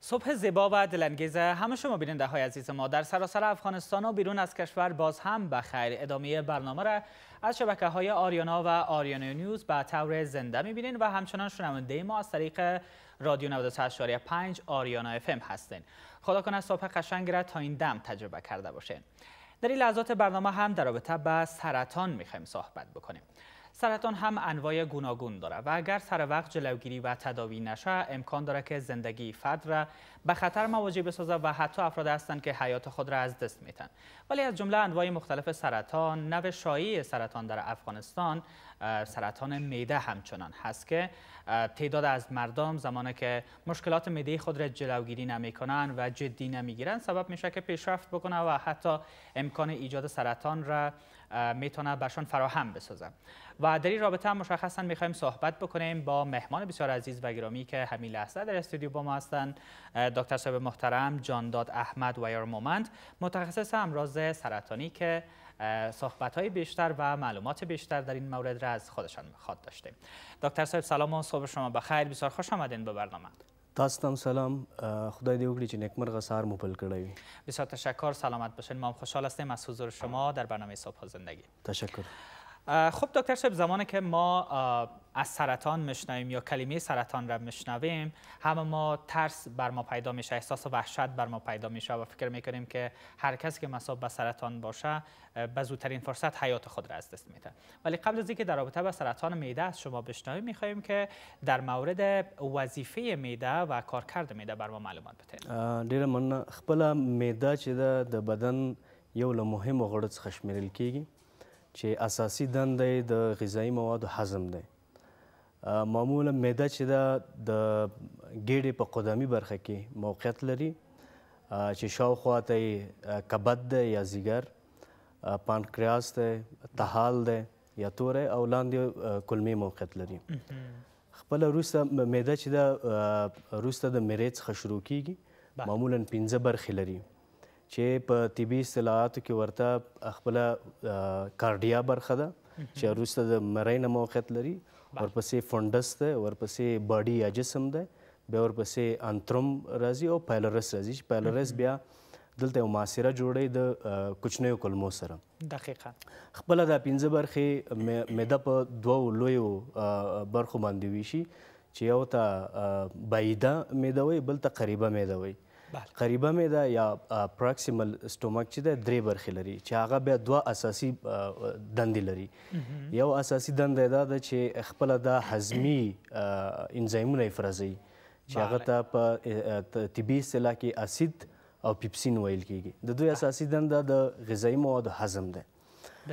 صبح زیبا و دلنگیز همه شما بیننده های عزیز ما در سراسر افغانستان و بیرون از کشور باز هم بخیر ادامه برنامه را از شبکه های آریانا و آریانا نیوز به طور زنده میبینین و همچنان شنونده ما از طریق رادیو 98.5 آریانا اف ام هستین خدا کنه صبح قشنگ را تا این دم تجربه کرده باشین در این لحظات برنامه هم در رابطه به سرطان میخوایم صحبت بکنیم سرطان هم انواع گوناگون داره و اگر سر وقت جلوگیری و تداوی نشه امکان داره که زندگی فرد را به خطر مواجه بسازه و حتی افراد هستند که حیات خود را از دست میتن ولی از جمله انواع مختلف سرطان نو شایی سرطان در افغانستان سرطان میده همچنان هست که تعداد از مردم زمانی که مشکلات میده خود را جلوگیری نمیکنن و جدی نمیگیرن سبب میشه که پیشرفت بکنه و حتی امکان ایجاد سرطان را میتونه برشان فراهم بسازه و در این رابطه هم مشخصا میخوایم صحبت بکنیم با مهمان بسیار عزیز و گرامی که همین لحظه در استودیو با ما هستند دکتر صاحب محترم جانداد احمد ویار مومند متخصص امراض سرطانی که صحبت های بیشتر و معلومات بیشتر در این مورد را از خودشان میخواد داشتیم دکتر صاحب سلام و صبح شما بخیر بسیار خوش آمدین به برنامه تاستم سلام خدای دیو چه چې مرغ مپل مپل بسیار تشکر سلامت باشین ما خوشحال هستیم از حضور شما در برنامه صبح زندگی تشکر خب دکتر شب زمانی که ما از سرطان مشنویم یا کلمه سرطان را مشنویم همه ما ترس بر ما پیدا میشه احساس و وحشت بر ما پیدا میشه و فکر میکنیم که هر کسی که مصاب به سرطان باشه به زودترین فرصت حیات خود را از دست میده ولی قبل از اینکه در رابطه با سرطان میده از شما بشنویم میخواهیم که در مورد وظیفه میده و کارکرد میده بر ما معلومات بدهید ډیر من خپل میده چې د بدن یو له مهم غړو څخه شمیرل کیږي چې اساسی دنده د غذایی موادو هضم دی معمولا معده چې ده د ګیډې په قدامي برخه کې موقعیت لري چې شاوخوا ته کبد ده یا زیګر پانکریاس ده تحال ده یا توره او لاندې کلمي موقعیت لري خپل روسه معده چې ده روسه د مرېڅ خشرو کیږي معمولا 15 برخې لري چې په طبي اصطلاحاتو کې ورته خپل کارډیا برخه ده چې وروسته د مرۍ نه موقعیت لري ورپسې فنډس ده ورپسې باډي یا جسم ده بیا ورپسې انترم راځي او پیلرس راځي چې پیلرس بیا دلته یو معاصره جوړی د کوچنیو کلمو سره دقیقا خپله دا پنځه برخې معده په دوو لویو برخو باندې ویشي چې یو ته بعیده معده وي بل ته قریبه معده وي قریبه مې ده یا پراکسیمل سټومک چې ده درې برخې لري چې هغه بیا دوه اساسي دندې لري یو اساسي دنده دا ده چې خپل د هضمي انزایمونه افرازي چې هغه ته په طبي اصطلاح کې اسید او پیپسین ویل کیږي د دوی اساسي دنده د غذایی موادو هضم ده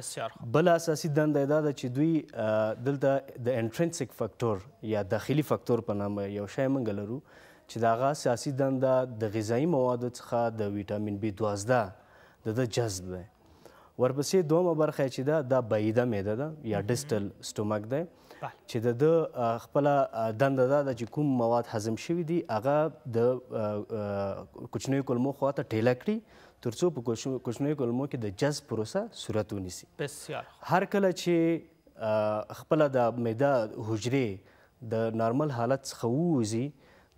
بسیار خوب بل اساسي دنده دا ده چې دوی دلته د انټرنسک فاکتور یا داخلي فاکتور په نامه یو شی منګلرو چې داغه سیاسي دنده د غذایی موادو څخه د ویټامین بي 12 د جذب ده ورپسې دومره برخه چې دا د بایده معده ده یا ډیسټل سټومک ده چې د خپل دنده ده چې کوم مواد هضم شوي دي هغه د کوچنیو کولمو خواته ټیله کړي ترڅو په کوچنیو کولمو کې د جذب پروسه صورت ونیسي بسیار هر کله چې خپل د معده حجره د نارمل حالت څخه ووځي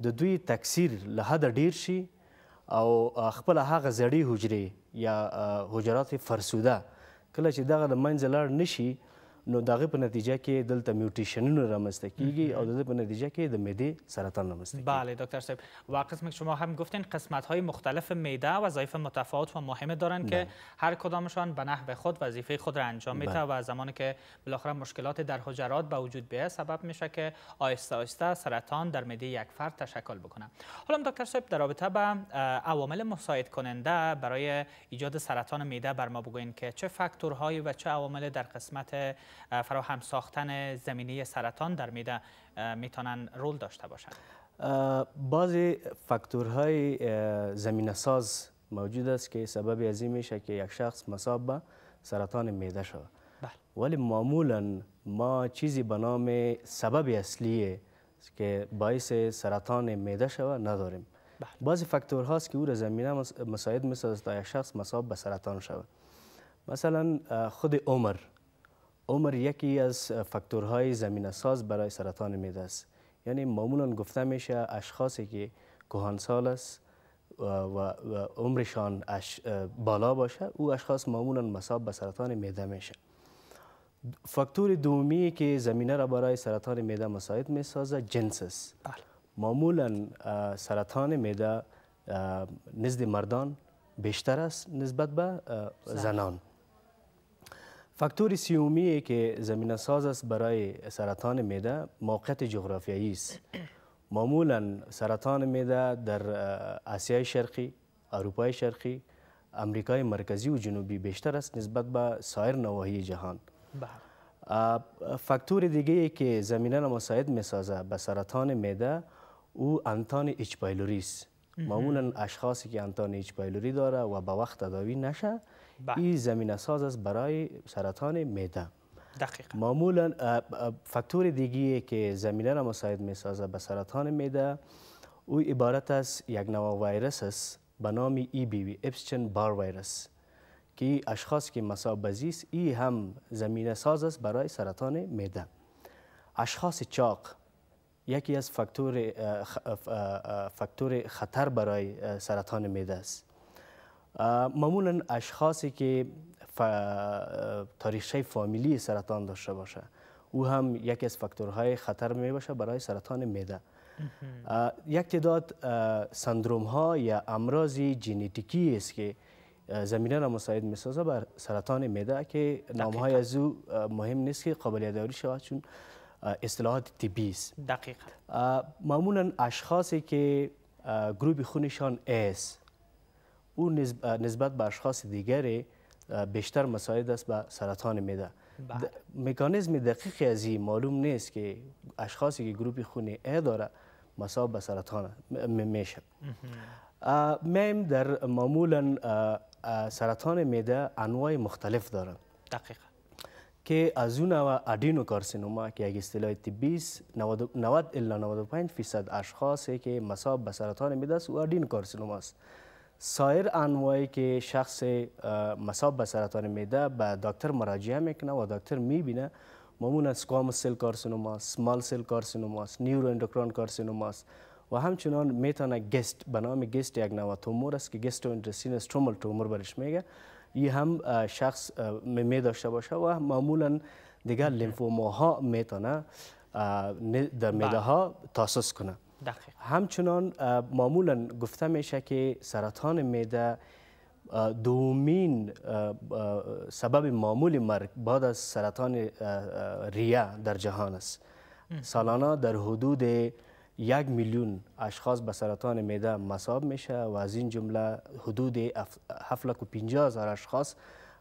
د دوی تکثیر له حد ډیر شي او خپل هغه زړې حجرې یا حجرات فرسوده کله چې دغه د منځ لاړ نشي نو دغه په نتیجه کې دلته میوټیشنونه رامنځته کیږي او دغه په نتیجه کې د سرطان رامنځته کیږي بله دکتر صاحب و قسم شما هم گفتین قسمت های مختلف معده وظایف متفاوت و مهمه دارن که بله. هر کدامشان به نحو خود وظیفه خود را انجام میده بله. و زمانی که بالاخره مشکلات در حجرات به وجود بیا سبب میشه که آهسته آهسته سرطان در میده یک فرد تشکل بکنه حالا دکتر صاحب در رابطه به عوامل مساعد کننده برای ایجاد سرطان میده بر ما بگوین که چه فاکتورهایی و چه عوامل در قسمت فراهم ساختن زمینه سرطان در میده میتونن رول داشته باشند بعضی فاکتورهای زمینه ساز موجود است که سبب از میشه که یک شخص مصاب به سرطان میده شود بله. ولی معمولا ما چیزی به نام سبب اصلی که باعث سرطان میده شود نداریم بله. بعضی فاکتور هاست که او را زمینه مساعد میسازد تا یک شخص مصاب به سرطان شود مثلا خود عمر عمر یکی از فاکتورهای زمینه ساز برای سرطان میده است یعنی معمولا گفته میشه اشخاصی که کهنسال است و عمرشان بالا باشه او اشخاص معمولا مصاب به سرطان میده میشه فاکتور دومی که زمینه را برای سرطان میده مساعد میسازه جنس است بله. معمولا سرطان میده نزد مردان بیشتر است نسبت به زنان فاکتور سیومی که زمینه ساز است برای سرطان میده موقعیت جغرافیایی است معمولا سرطان میده در آسیای شرقی اروپای شرقی امریکای مرکزی و جنوبی بیشتر است نسبت به سایر نواحی جهان بله. فاکتور دیگه که زمینه نماساید مساعد میسازه به سرطان میده او انتان اچ پایلوری است معمولا اشخاصی که انتان اچ پایلوری داره و به وقت تداوی نشه بله. این زمینه ساز است برای سرطان معده دقیقا معمولا فاکتور دیگه که زمینه را مساعد می سازه به سرطان میده او عبارت از یک نوع ویروس است به نام ای بی وی بار ویروس که اشخاص که مسابزی است ای هم زمینه ساز است برای سرطان معده اشخاص چاق یکی از فاکتور خطر برای سرطان میده. است معمولا اشخاصی که تاریخچه فامیلی سرطان داشته باشه او هم یکی از فاکتورهای خطر می برای سرطان معده یک تعداد سندروم ها یا امراضی ژنتیکی است که زمینه را مساعد میسازه بر سرطان معده که نام های از او مهم نیست که قابل داری شود چون اصطلاحات طبی است دقیقاً معمولا اشخاصی که گروه خونشان اس او نسبت به اشخاص دیگری بیشتر مساعد است به سرطان میده بله. مکانیزم دقیقی از این معلوم نیست که اشخاصی که گروپ خون ای داره مساب به سرطان میشه میم در معمولا سرطان میده انواع مختلف داره دقیقا که از اون نوع ادینو کارسینوما که یک اصطلاح طبی است 90 الا 95 فیصد اشخاصی که مساب به سرطان میده است او ادینو کارسینوما است سایر انواعی که شخص مصاب به سرطان میده به دکتر مراجعه میکنه و دکتر میبینه ممون از سکامس سل کارسینوما سمال سل کارسینوما نیورو اندوکران کارسینوما و همچنان میتونه گست به نام گست یک نوع تومور است که گستو اندرسین استرومال تومور برش میگه این هم شخص می داشته باشه و معمولا دیگر لیمفوما ها میتونه در میده ها تاسس کنه دقیق همچنان معمولا گفته میشه که سرطان میده دومین سبب معمول مرگ بعد از سرطان ریه در جهان است سالانه در حدود یک میلیون اشخاص به سرطان میده مصاب میشه و از این جمله حدود 750 هزار اشخاص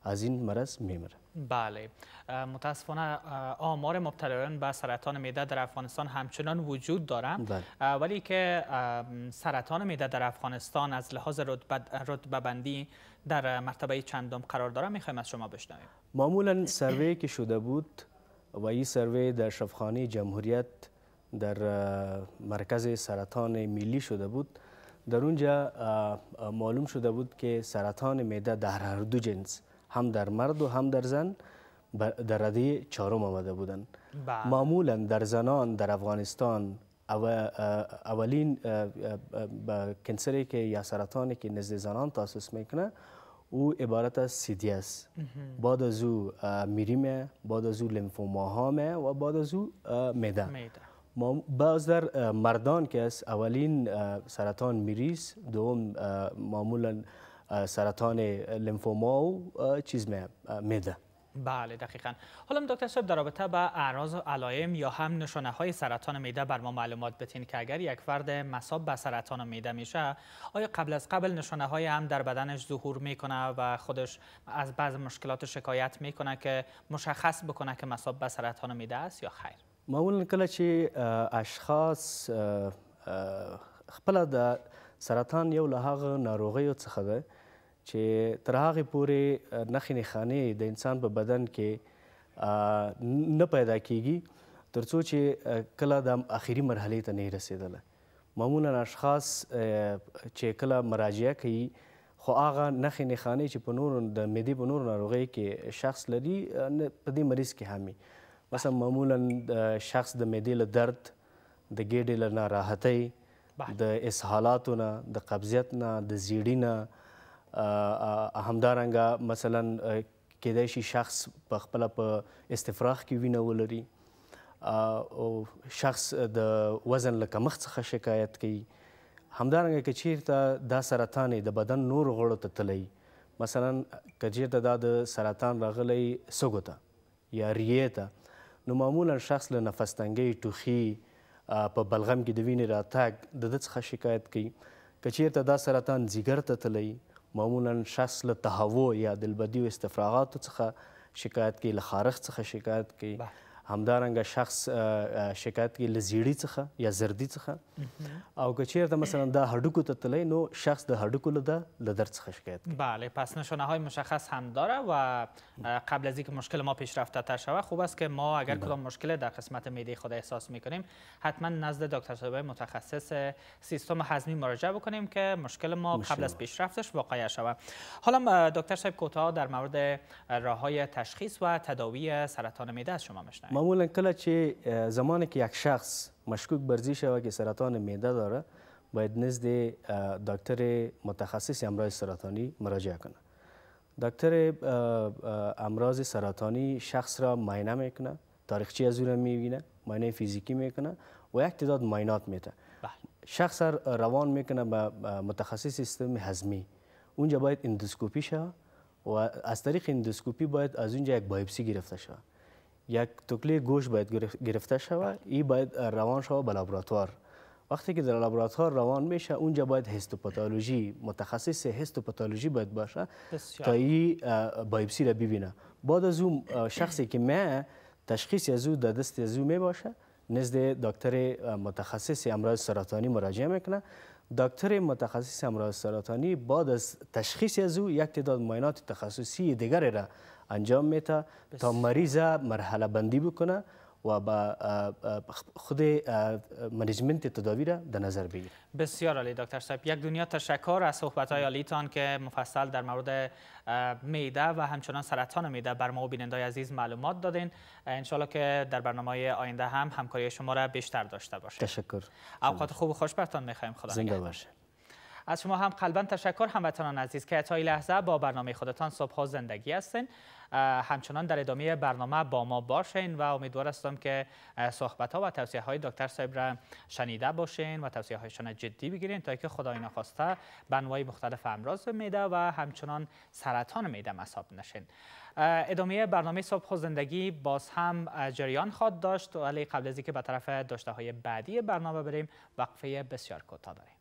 از این مرض میمره بله متاسفانه آمار مبتلایان به سرطان میده در افغانستان همچنان وجود دارند بله. ولی که سرطان میده در افغانستان از لحاظ رتبه بندی در مرتبه چندم قرار داره میخوایم از شما بشنویم معمولا سروی که شده بود و این سروی در شفخانه جمهوریت در مرکز سرطان ملی شده بود در اونجا معلوم شده بود که سرطان میده در هر دو جنس هم در مرد و هم در زن در رده چهارم آمده بودند بله. معمولا در زنان در افغانستان اولین به که یا سرطانی که نزد زنان تاسیس میکنه او عبارت از سیدی است بعد از او میریمه بعد از او لیمفوماهامه و بعد از او میده بعض در مردان که است اولین سرطان میریس دوم معمولا سرطان لیمفوما و چیز میده بله دقیقا حالا دکتر صاحب در رابطه با اعراض و علائم یا هم نشانه های سرطان میده بر ما معلومات بتین که اگر یک فرد مصاب به سرطان میده میشه آیا قبل از قبل نشانه های هم در بدنش ظهور میکنه و خودش از بعض مشکلات شکایت میکنه که مشخص بکنه که مصاب به سرطان میده است یا خیر معمولا کله اشخاص خپل د سرطان یو له هغه ناروغیو څخه چې تر هغه پورې نخې نه خانه د انسان په بدن کې نه پیدا کیږي ترڅو چې کله د اخیری مرحله ته نه رسیدله معمولا اشخاص چې کله مراجعه کوي خو هغه نخې نخانې چې په نورو د معدې په نورو ناروغۍ کې شخص لري په دې مریض کې هم مثلا معمولا شخص د معدې له درد د ګیډې له ناراحتۍ د اسهالاتو نه د قبضیت نه د زیړي نه همدارنګه مثلا کېدای شي شخص په خپل په استفراغ کې وینه ولري او شخص د وزن له کمښت څخه شکایت کوي همدارنګه که چیرته دا سرطان د بدن نور غړو ته تلی مثلا که چیرته دا د سرطان راغلی سږو ته یا ریې ته نو معمولا شخص له نفس تنګۍ ټوخي په بلغم کې د وینې راتګ د ده څخه شکایت کوي که چیرته دا سرطان ځیګر ته تلی معمولا 60 له تهوع یا دلبدي او استفراغاتو څخه شکایت کوي له خارښت څخه شکایت کوي همدارنګه شخص شکایت کې لزیړی څخه یا زردی څخه او که چیرته مثلا د هډوکو ته تللی نو شخص د هډوکو له لدر څخه شکایت کوي بله پس نشانه های مشخص هم داره و قبل از اینکه مشکل ما پیشرفته تر شوه خوب است که ما اگر کدام بله. مشکل در قسمت میده خود احساس میکنیم حتما نزد دکتر صاحب متخصص سیستم هضمی مراجعه بکنیم که مشکل ما قبل از پیشرفتش واقع شود حالا دکتر صاحب کوتاه در مورد راه های تشخیص و تداوی سرطان میده از شما معمولا کله چه زمانی که یک شخص مشکوک برزی شود که سرطان معده داره باید نزد دکتر متخصص امراض سرطانی مراجعه کنه دکتر امراض سرطانی شخص را معاینه میکنه تاریخچه از اون را میبینه معاینه فیزیکی میکنه و یک تعداد معاینات میده بله. شخص را روان میکنه به متخصص سیستم هضمی اونجا باید اندوسکوپی شود و از طریق اندوسکوپی باید از اونجا یک بایپسی گرفته شود یک تکلی گوش باید گرفته شود بله. این باید روان شود به لابراتوار وقتی که در لابراتوار روان میشه اونجا باید هیستوپاتولوژی متخصص هیستوپاتولوژی باید باشه تا این بایپسی را ببینه بعد از اون شخصی که من تشخیص از او در از او می باشه نزد دکتر متخصص امراض سرطانی مراجعه میکنه دکتر متخصص امراض سرطانی بعد از تشخیص از او یک تعداد معاینات تخصصی دیگر را انجام میده تا مریض مرحله بندی بکنه و با خود منیجمنت تداوی را در نظر بگیره بسیار عالی دکتر صاحب یک دنیا تشکر از صحبت های عالیتان که مفصل در مورد میده و همچنان سرطان میده بر ما و بینندای عزیز معلومات دادین انشالله که در برنامه آینده هم همکاری شما را بیشتر داشته باشه تشکر اوقات خوب و خوش برتان میخوایم خدا زنده باشه از شما هم قلبا تشکر هموطنان عزیز که تا لحظه با برنامه خودتان صبح زندگی هستین همچنان در ادامه برنامه با ما باشین و امیدوار هستم که صحبت ها و توصیه های دکتر صاحب را شنیده باشین و توصیه هایشان جدی بگیرین تا که خدای نخواسته بنوای مختلف امراض میده و همچنان سرطان میده مصاب نشین ادامه برنامه صبح و زندگی باز هم جریان خواد داشت ولی قبل از اینکه به طرف داشته های بعدی برنامه بریم وقفه بسیار کوتاه داریم